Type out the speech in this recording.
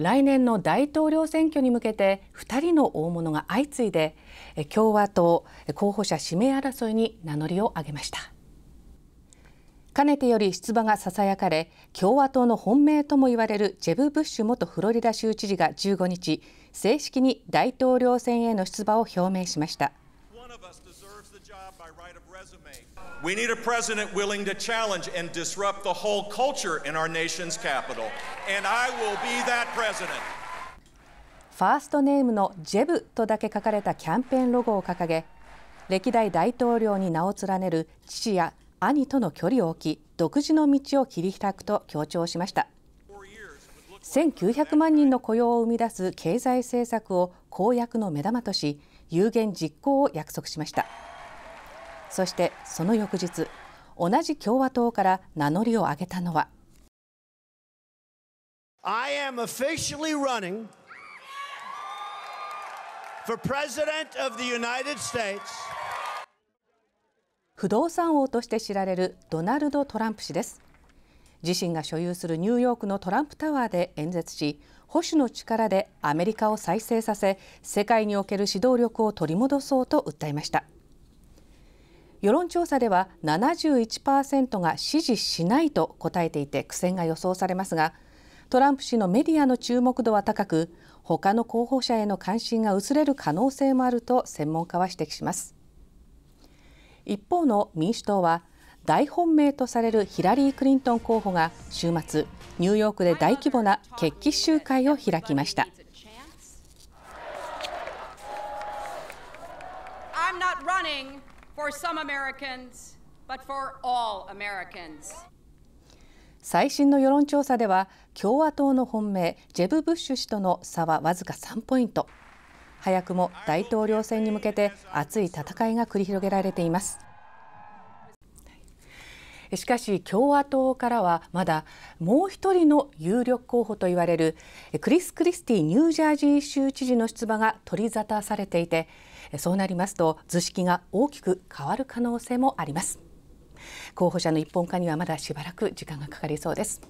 来年の大統領選挙に向けて2人の大物が相次いで共和党候補者指名争いに名乗りを上げましたかねてより出馬がささやかれ共和党の本命ともいわれるジェブ・ブッシュ元フロリダ州知事が15日正式に大統領選への出馬を表明しました。We need a president willing to challenge and disrupt the whole culture in our nation's capital. And I will be that president. ファーストネームのジェブとだけ書かれたキャンペーンロゴを掲げ、歴代大統領に名を連ねる父や兄との距離を置き、独自の道を切り開くと強調しました。1900万人の雇用を生み出す経済政策を公約の目玉とし、有言実行を約束しました。そしてその翌日同じ共和党から名乗りを上げたのは I am officially running for President of the United States. 不動産王として知られるドナルド・トランプ氏です自身が所有するニューヨークのトランプタワーで演説し保守の力でアメリカを再生させ世界における指導力を取り戻そうと訴えました世論調査では71%が支持しないと答えていて苦戦が予想されますがトランプ氏のメディアの注目度は高く他の候補者への関心が薄れる可能性もあると専門家は指摘します一方の民主党は大本命とされるヒラリー・クリントン候補が週末ニューヨークで大規模な決起集会を開きました最新の世論調査では共和党の本命ジェブ・ブッシュ氏との差はわずか3ポイント早くも大統領選に向けて熱い戦いが繰り広げられていますしかし共和党からはまだもう一人の有力候補といわれるクリス・クリスティニュージャージー州知事の出馬が取り沙汰されていてそうなりますと図式が大きく変わる可能性もあります候補者の一本化にはまだしばらく時間がかかりそうです。